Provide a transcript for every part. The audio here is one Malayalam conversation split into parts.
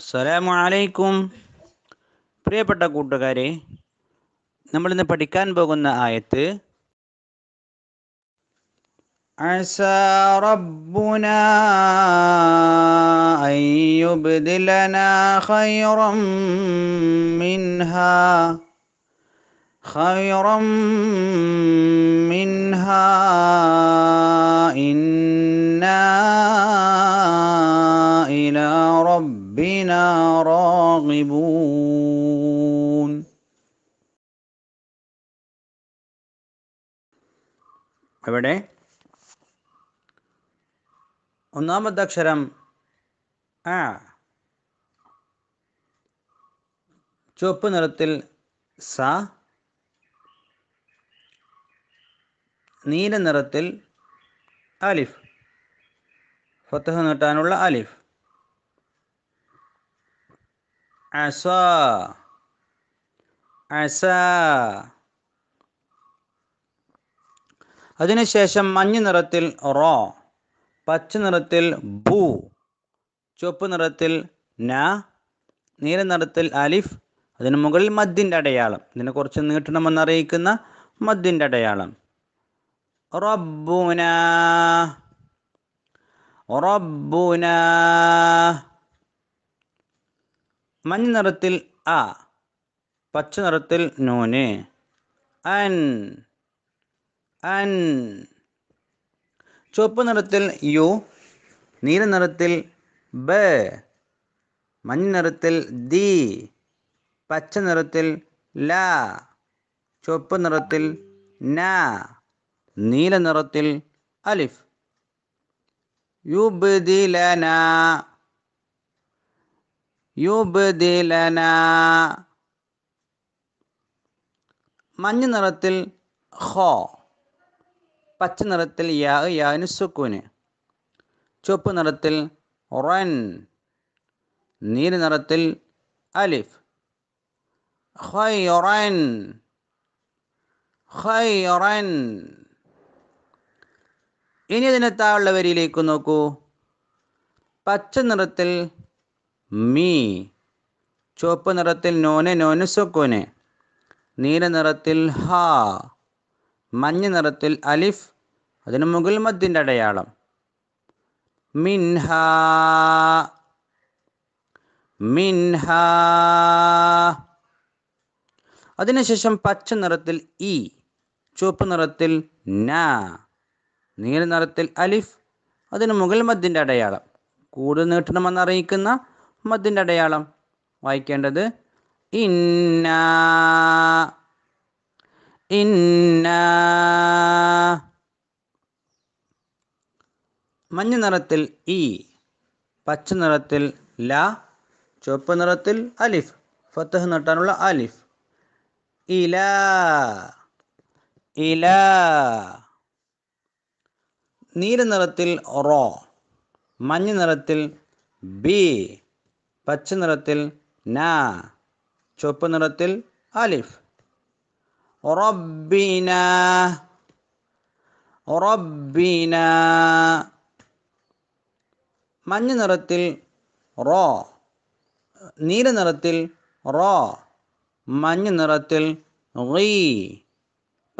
അസ്സലാമലൈക്കും പ്രിയപ്പെട്ട കൂട്ടുകാരെ നമ്മൾ ഇന്ന് പഠിക്കാൻ പോകുന്ന ആയത്ത് عسى ربنا ربنا راغبون അവിടെ ഒന്നാമത്തെ അക്ഷരം ആ ചുവപ്പ് നിറത്തിൽ സ നീല നിറത്തിൽ അലിഫ് ഫത്തഹ് നീട്ടാനുള്ള അലിഫ് അസ അസ അതിനുശേഷം മഞ്ഞ നിറത്തിൽ റോ പച്ച നിറത്തിൽ ബു ചുവപ്പ് നിറത്തിൽ ന നീല നിറത്തിൽ അലിഫ് അതിന് മുകളിൽ മദ്ദിൻ്റെ അടയാളം ഇതിനെ കുറച്ച് നീട്ടണമെന്ന് അറിയിക്കുന്ന മദ്ദിൻ്റെ അടയാളം റബ്ബുന റബ്ബുന മഞ്ഞ നിറത്തിൽ അ പച്ച നിറത്തിൽ നൂന് അൻ അൻ ചുവപ്പ് നിറത്തിൽ യു നീല നിറത്തിൽ ബ മഞ്ഞ നിറത്തിൽ ദി പച്ച നിറത്തിൽ ല ചുവപ്പ് നിറത്തിൽ ന നീല നിറത്തിൽ അലിഫ് ന യുബ്ദിലന മഞ്ഞ നിറത്തിൽ ഹോ പച്ച നിറത്തിൽ യാ യാനു സുക്കൂന് ചുവപ്പ് നിറത്തിൽ റൻ നീല നിറത്തിൽ അലിഫ് ഖൈറൻ ഖൈറൻ ഇനി ഇതിന് വരിയിലേക്ക് നോക്കൂ പച്ച നിറത്തിൽ മീ ചുവപ്പ് നിറത്തിൽ നോനെ നോനു സുക്കൂന് നീല നിറത്തിൽ ഹാ മഞ്ഞ നിറത്തിൽ അലിഫ് അതിന് മുകൾ മദ്യൻ്റെ അടയാളം മിൻഹ മിൻഹ അതിനുശേഷം പച്ച നിറത്തിൽ ഇ ചുവപ്പ് നിറത്തിൽ ന നീല നിറത്തിൽ അലിഫ് അതിന് മുകൾ മദ്യൻ്റെ അടയാളം കൂടുതൽ നീട്ടണമെന്ന് അറിയിക്കുന്ന മദ്ദിൻ്റെ അടയാളം വായിക്കേണ്ടത് ഇന്ന ഇന്ന മഞ്ഞ നിറത്തിൽ ഇ പച്ച നിറത്തിൽ ല ചുവപ്പ് നിറത്തിൽ അലിഫ് ഫത്തഹ് നട്ടാനുള്ള അലിഫ് ഇല ഇല നീല നിറത്തിൽ റോ മഞ്ഞ നിറത്തിൽ ബി പച്ച നിറത്തിൽ നാ ചുവപ്പ് നിറത്തിൽ അലിഫ് റബ്ബിന റബ്ബിന മഞ്ഞ നിറത്തിൽ റോ നീല നിറത്തിൽ റോ മഞ്ഞ നിറത്തിൽ റീ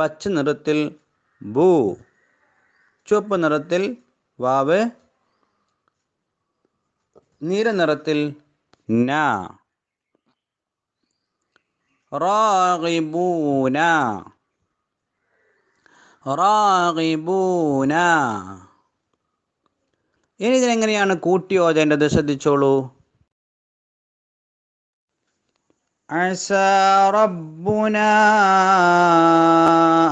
പച്ച നിറത്തിൽ ബൂ ചുവപ്പ് നിറത്തിൽ വാവ് നീല നിറത്തിൽ ന راغبون റാഗിബൂന ഇനി ഇതിനെങ്ങനെയാണ് കൂട്ടിയോജേണ്ടത് ശ്രദ്ധിച്ചോളൂ عسى ربنا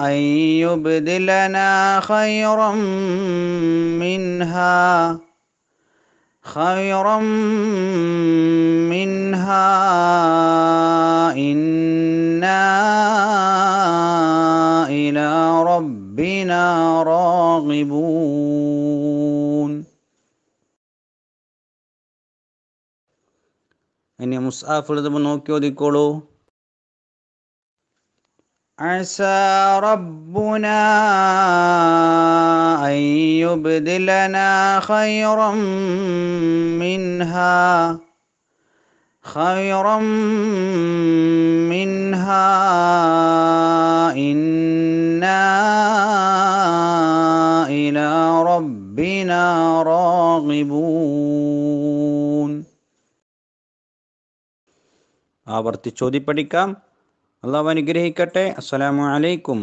أن يبدلنا خيرا منها خيرا منها إنا إلى ربنا راغبون إني مسافر മുസാഫുള്ളത് നോക്കി ഒതുക്കോളൂ عسى ربنا أن يبدلنا خيرا منها خيرا منها إنا إلى ربنا راغبون ആവർത്തി ചോദിപ്പടിക്കാം അള്ളാഹു അനുഗ്രഹിക്കട്ടെ അസ്സലാമു അലൈക്കും